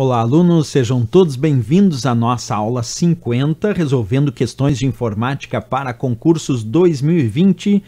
Olá, alunos, sejam todos bem-vindos à nossa aula 50, resolvendo questões de informática para concursos 2020.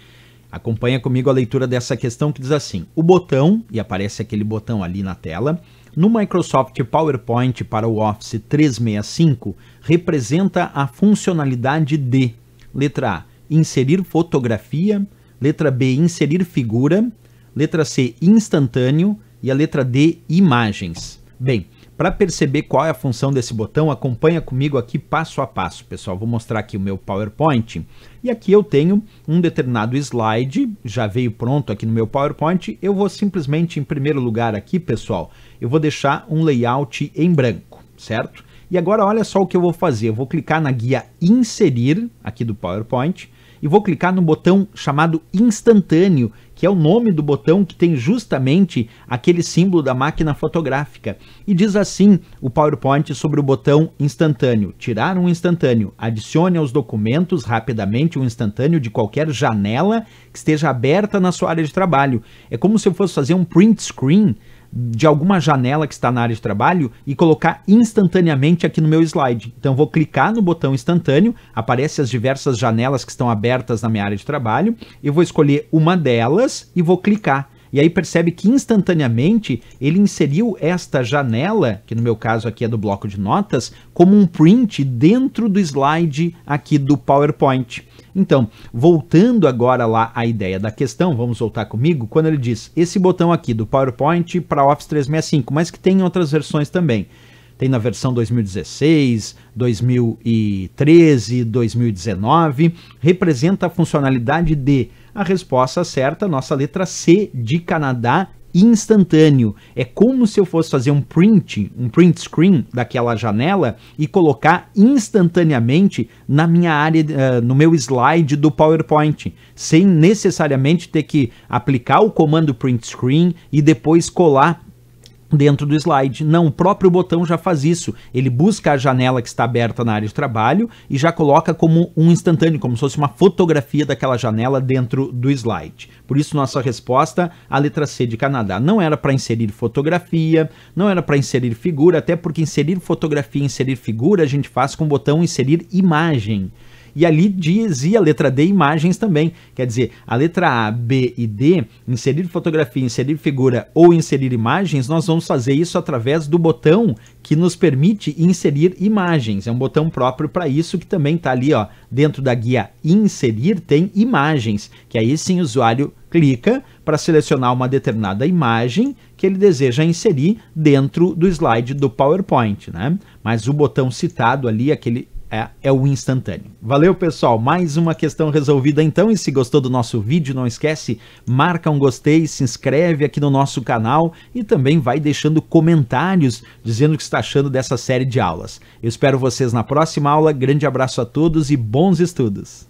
Acompanha comigo a leitura dessa questão que diz assim: o botão, e aparece aquele botão ali na tela, no Microsoft PowerPoint para o Office 365 representa a funcionalidade de letra A, inserir fotografia, letra B, inserir figura, letra C, instantâneo e a letra D, imagens. Bem, para perceber qual é a função desse botão, acompanha comigo aqui passo a passo, pessoal. Vou mostrar aqui o meu PowerPoint e aqui eu tenho um determinado slide, já veio pronto aqui no meu PowerPoint. Eu vou simplesmente, em primeiro lugar aqui, pessoal, eu vou deixar um layout em branco, certo? E agora olha só o que eu vou fazer. Eu vou clicar na guia Inserir aqui do PowerPoint e vou clicar no botão chamado instantâneo, que é o nome do botão que tem justamente aquele símbolo da máquina fotográfica. E diz assim o PowerPoint sobre o botão instantâneo: tirar um instantâneo, adicione aos documentos rapidamente um instantâneo de qualquer janela que esteja aberta na sua área de trabalho. É como se eu fosse fazer um print screen de alguma janela que está na área de trabalho e colocar instantaneamente aqui no meu slide. Então vou clicar no botão instantâneo, aparece as diversas janelas que estão abertas na minha área de trabalho, eu vou escolher uma delas e vou clicar. E aí percebe que instantaneamente ele inseriu esta janela, que no meu caso aqui é do bloco de notas, como um print dentro do slide aqui do PowerPoint. Então, voltando agora lá à ideia da questão, vamos voltar comigo, quando ele diz esse botão aqui do PowerPoint para Office 365, mas que tem outras versões também. Tem na versão 2016, 2013, 2019, representa a funcionalidade de a resposta certa, nossa letra C de Canadá, instantâneo. É como se eu fosse fazer um print, um print screen daquela janela e colocar instantaneamente na minha área, uh, no meu slide do PowerPoint, sem necessariamente ter que aplicar o comando print screen e depois colar dentro do slide. Não, o próprio botão já faz isso. Ele busca a janela que está aberta na área de trabalho e já coloca como um instantâneo, como se fosse uma fotografia daquela janela dentro do slide. Por isso, nossa resposta, a letra C de Canadá. Não era para inserir fotografia, não era para inserir figura, até porque inserir fotografia e inserir figura a gente faz com o botão inserir imagem. E ali dizia a letra D imagens também. Quer dizer, a letra A, B e D, inserir fotografia, inserir figura ou inserir imagens, nós vamos fazer isso através do botão que nos permite inserir imagens. É um botão próprio para isso que também está ali, ó, dentro da guia inserir tem imagens, que aí sim o usuário clica para selecionar uma determinada imagem que ele deseja inserir dentro do slide do PowerPoint, né? Mas o botão citado ali, aquele é, é, o instantâneo. Valeu, pessoal. Mais uma questão resolvida então. E se gostou do nosso vídeo, não esquece, marca um gostei, se inscreve aqui no nosso canal e também vai deixando comentários dizendo o que está achando dessa série de aulas. Eu espero vocês na próxima aula. Grande abraço a todos e bons estudos.